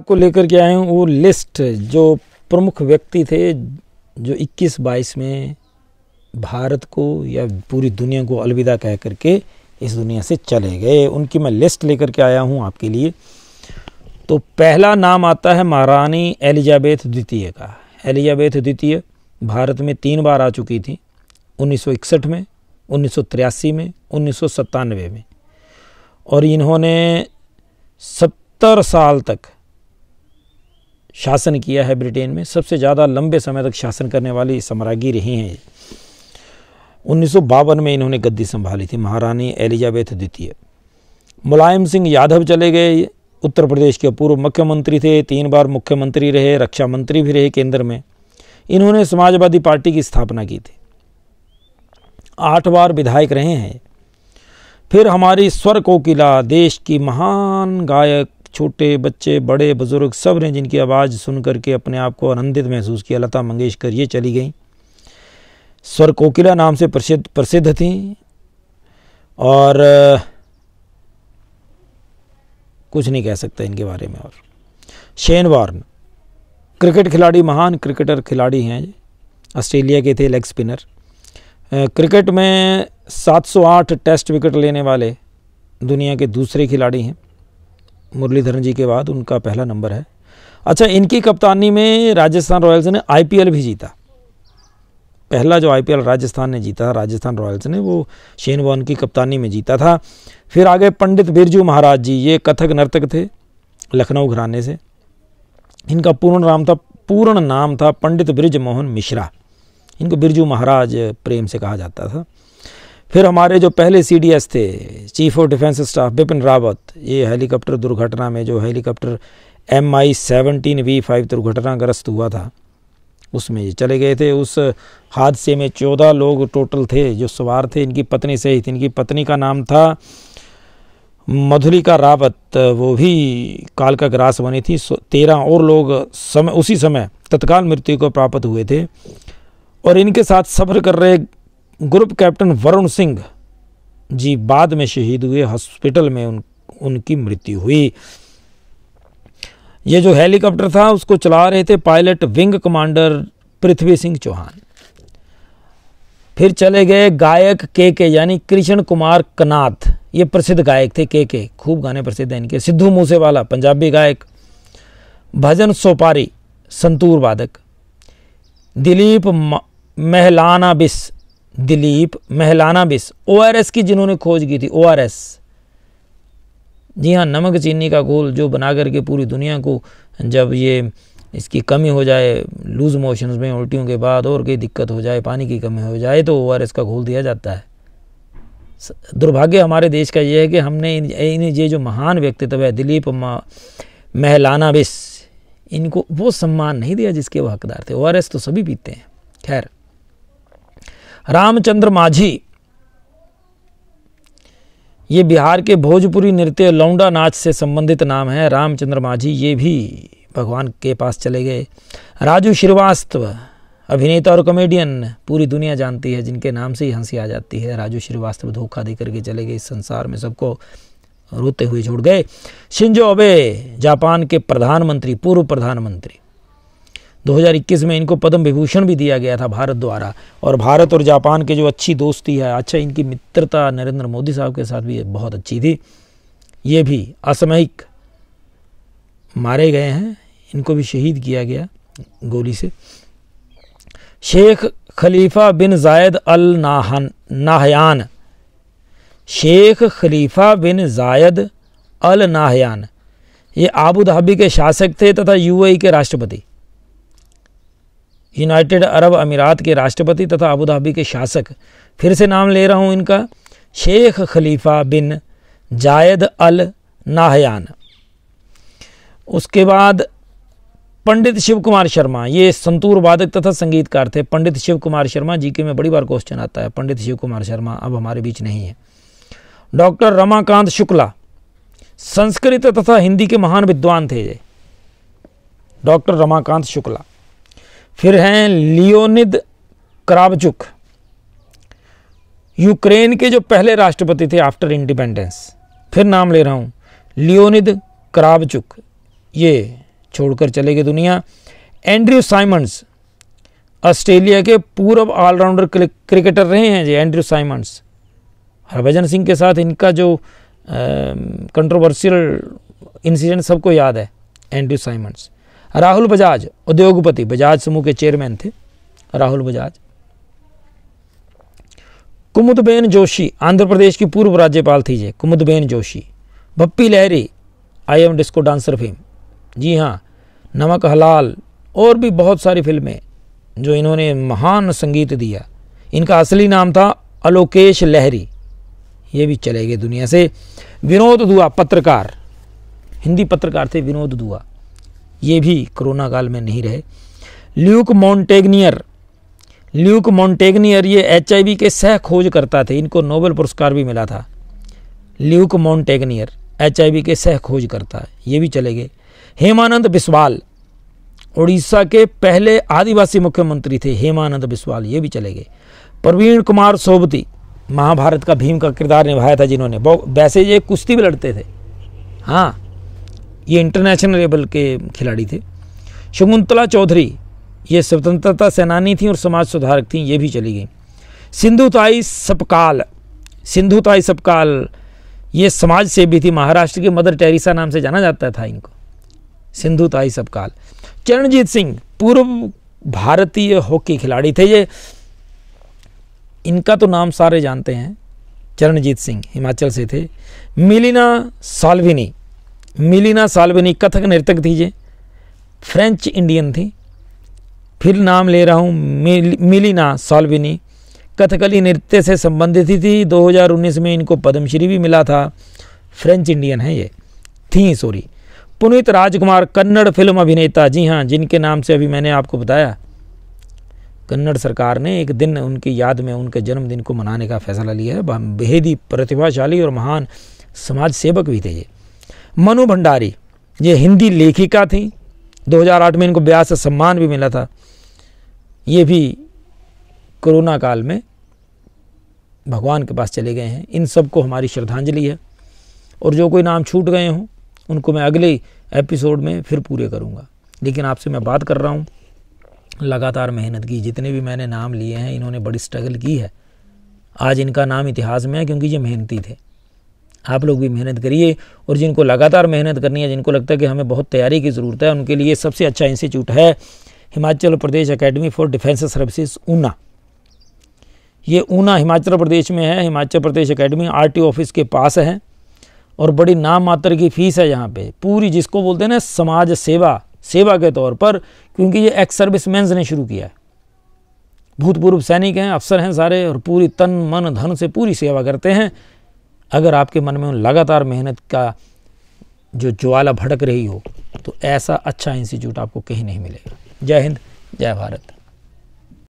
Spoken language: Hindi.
आपको लेकर के आए हूँ वो लिस्ट जो प्रमुख व्यक्ति थे जो 21 बाईस में भारत को या पूरी दुनिया को अलविदा कह करके इस दुनिया से चले गए उनकी मैं लिस्ट लेकर के आया हूँ आपके लिए तो पहला नाम आता है महारानी एलिजाबेथ द्वितीय का एलिजाबेथ द्वितीय भारत में तीन बार आ चुकी थी 1961 में 1983 में उन्नीस में और इन्होंने सत्तर साल तक शासन किया है ब्रिटेन में सबसे ज़्यादा लंबे समय तक शासन करने वाली सम्राज्ञी रही हैं उन्नीस में इन्होंने गद्दी संभाली थी महारानी एलिजाबेथ द्वितीय मुलायम सिंह यादव चले गए उत्तर प्रदेश के पूर्व मुख्यमंत्री थे तीन बार मुख्यमंत्री रहे रक्षा मंत्री भी रहे केंद्र में इन्होंने समाजवादी पार्टी की स्थापना की थी आठ बार विधायक रहे हैं फिर हमारी स्वर कोकिला देश की महान गायक छोटे बच्चे बड़े बुज़ुर्ग सब ने जिनकी आवाज़ सुन करके अपने आप को आनंदित महसूस किया लता मंगेशकर ये चली गई स्वर कोकिला नाम से प्रसिद्ध प्रसिद्ध थी और कुछ नहीं कह सकता इनके बारे में और शेन वार्न क्रिकेट खिलाड़ी महान क्रिकेटर खिलाड़ी हैं ऑस्ट्रेलिया के थे लेग स्पिनर क्रिकेट में 708 टेस्ट विकेट लेने वाले दुनिया के दूसरे खिलाड़ी हैं मुरलीधरन जी के बाद उनका पहला नंबर है अच्छा इनकी कप्तानी में राजस्थान रॉयल्स ने आईपीएल भी जीता पहला जो आईपीएल राजस्थान ने जीता राजस्थान रॉयल्स ने वो शेन वॉन की कप्तानी में जीता था फिर आगे पंडित बिरजू महाराज जी ये कथक नर्तक थे लखनऊ घराने से इनका पूर्ण नाम था पूर्ण नाम था पंडित ब्रिज मोहन मिश्रा इनको बिरजू महाराज प्रेम से कहा जाता था फिर हमारे जो पहले सीडीएस थे chief of defence staff Bipin Rawat ये हेलीकॉप्टर दुर्घटना में जो helicopter M I seventeen V five दुर्घटनाग्रस्त हुआ था उसमें ये चले गए थे उस हादसे में चौदह लोग टोटल थे जो सवार थे इनकी पत्नी थी इनकी पत्नी का नाम था मधुलिका रावत वो भी काल का ग्रास बनी थी तेरह और लोग समय उसी समय तत्काल मृत्यु को प्राप्त हुए थे और इनके साथ सफ़र कर रहे ग्रुप कैप्टन वरुण सिंह जी बाद में शहीद हुए हॉस्पिटल में उन उनकी मृत्यु हुई ये जो हेलीकॉप्टर था उसको चला रहे थे pilot wing commander Prithvi Singh Chauhan फिर चले गए गायक के के यानी कृष्ण कुमार कनाथ ये प्रसिद्ध गायक थे के के खूब गाने प्रसिद्ध हैं इनके सिद्धू मूसेवाला पंजाबी गायक भजन सोपारी संतूर वादक दिलीप महलाना बिस दिलीप महलाना बिस ओ की जिन्होंने खोज की थी ओ जी हाँ नमक चीनी का घोल जो बना करके पूरी दुनिया को जब ये इसकी कमी हो जाए लूज़ मोशंस में उल्टियों के बाद और कई दिक्कत हो जाए पानी की कमी हो जाए तो ओ का घोल दिया जाता है दुर्भाग्य हमारे देश का ये है कि हमने इन ये जो महान व्यक्तित्व है दिलीप महलाना बिस इनको वो सम्मान नहीं दिया जिसके वो हकदार थे ओ तो सभी पीते हैं खैर रामचंद्र माझी ये बिहार के भोजपुरी नृत्य लौंडा नाच से संबंधित नाम है रामचंद्र माझी ये भी भगवान के पास चले गए राजू श्रीवास्तव अभिनेता और कॉमेडियन पूरी दुनिया जानती है जिनके नाम से ही हंसी आ जाती है राजू श्रीवास्तव धोखा दे करके चले गए इस संसार में सबको रोते हुए छोड़ गए शिंजो अबे जापान के प्रधानमंत्री पूर्व प्रधानमंत्री 2021 में इनको पद्म विभूषण भी दिया गया था भारत द्वारा और भारत और जापान के जो अच्छी दोस्ती है अच्छा इनकी मित्रता नरेंद्र मोदी साहब के साथ भी बहुत अच्छी थी ये भी असमयिक मारे गए हैं इनको भी शहीद किया गया गोली से Sheikh Khalifa bin Zayed Al Nahan Nahyan Sheikh Khalifa bin Zayed Al Nahyan ये आबू धाबी के शासक थे तथा यूएई के राष्ट्रपति यूनाइटेड अरब अमीरात के राष्ट्रपति तथा अबू धाबी के शासक फिर से नाम ले रहा हूँ इनका Sheikh Khalifa bin Zayed Al Nahyan उसके बाद पंडित शिव कुमार शर्मा ये संतूर वादक तथा संगीतकार थे पंडित शिव कुमार शर्मा जी के में बड़ी बार क्वेश्चन आता है पंडित शिव कुमार शर्मा अब हमारे बीच नहीं है डॉक्टर रमाकांत शुक्ला संस्कृत तथा हिंदी के महान विद्वान थे ये डॉक्टर रमाकांत शुक्ला फिर हैं लियोनिद क्राबचुक यूक्रेन के जो पहले राष्ट्रपति थे आफ्टर इंडिपेंडेंस फिर नाम ले रहा हूँ लियोनिद क्राबचुक ये छोड़कर चले गए दुनिया एंड्रयू साइमंड्स ऑस्ट्रेलिया के पूर्व ऑलराउंडर क्रिकेटर रहे हैं जी एंड्रयू साइमंड्स हरभजन सिंह के साथ इनका जो कंट्रोवर्शियल इंसिडेंट सबको याद है एंड्रयू साइमंड्स राहुल बजाज उद्योगपति बजाज समूह के चेयरमैन थे राहुल बजाज कुमुदबेन जोशी आंध्र प्रदेश की पूर्व राज्यपाल थी जे Kumudben Joshi Bappi Lahiri I am disco dancer film जी हाँ नमक हलाल और भी बहुत सारी फिल्में जो इन्होंने महान संगीत दिया इनका असली नाम था अलोकेश लहरी ये भी चले गए दुनिया से विनोद दुआ पत्रकार हिंदी पत्रकार थे विनोद दुआ ये भी कोरोना काल में नहीं रहे ल्यूक मॉन्टेगनियर ल्यूक मॉन्टेगनियर ये एच के सह खोजकर्ता थे इनको नोबेल पुरस्कार भी मिला था ल्यूक मॉन्टेगनियर एच के सह खोजकर्ता ये भी चले गए हेमानंद बिस्वाल उड़ीसा के पहले आदिवासी मुख्यमंत्री थे हेमानंद बिस्वाल ये भी चले गए प्रवीण कुमार सोबती महाभारत का भीम का किरदार निभाया था जिन्होंने वैसे ये कुश्ती भी लड़ते थे हाँ ये इंटरनेशनल लेवल के खिलाड़ी थे शकुंतला चौधरी ये स्वतंत्रता सेनानी थी और समाज सुधारक थी ये भी चली गई सिंधुताई सपकाल सिंधुताई सपकाल ये समाज सेवी थी महाराष्ट्र के मदर टेरिसा नाम से जाना जाता था इनको सिंधुताई सपकाल चरणजीत सिंह पूर्व भारतीय हॉकी खिलाड़ी थे ये इनका तो नाम सारे जानते हैं चरणजीत सिंह हिमाचल से थे Milena Salvini Milena Salvini Kathak नृतक थी ये फ्रेंच इंडियन थी फिर नाम ले रहा हूँ मिल, मिलीना साल्वनी कथकली नृत्य से संबंधित ही थी 2019 में इनको पद्मश्री भी मिला था फ्रेंच इंडियन है ये थी सॉरी पुनीत राजकुमार कन्नड़ फिल्म अभिनेता जी हाँ जिनके नाम से अभी मैंने आपको बताया कन्नड़ सरकार ने एक दिन उनकी याद में उनके जन्मदिन को मनाने का फैसला लिया है बेहद ही प्रतिभाशाली और महान समाज सेवक भी थे ये मनु भंडारी ये हिंदी लेखिका थी 2008 में इनको ब्यास से सम्मान भी मिला था ये भी कोरोना काल में भगवान के पास चले गए हैं इन सबको हमारी श्रद्धांजलि है और जो कोई नाम छूट गए हों उनको मैं अगले एपिसोड में फिर पूरे करूँगा लेकिन आपसे मैं बात कर रहा हूँ लगातार मेहनत की जितने भी मैंने नाम लिए हैं इन्होंने बड़ी स्ट्रगल की है आज इनका नाम इतिहास में है क्योंकि ये मेहनती थे आप लोग भी मेहनत करिए और जिनको लगातार मेहनत करनी है जिनको लगता है कि हमें बहुत तैयारी की ज़रूरत है उनके लिए सबसे अच्छा इंस्टीट्यूट है Himachal Pradesh academy for defence services Una ये ऊना हिमाचल प्रदेश में है Himachal Pradesh academy R office के पास है और बड़ी नाम मात्र की फ़ीस है यहाँ पे पूरी जिसको बोलते हैं ना समाज सेवा सेवा के तौर पर क्योंकि ये एक्स सर्विस मैंस ने शुरू किया है भूतपूर्व सैनिक हैं अफसर हैं सारे और पूरी तन मन धन से पूरी सेवा करते हैं अगर आपके मन में लगातार मेहनत का जो ज्वाला भड़क रही हो तो ऐसा अच्छा इंस्टीट्यूट आपको कहीं नहीं मिलेगा जय हिंद जय भारत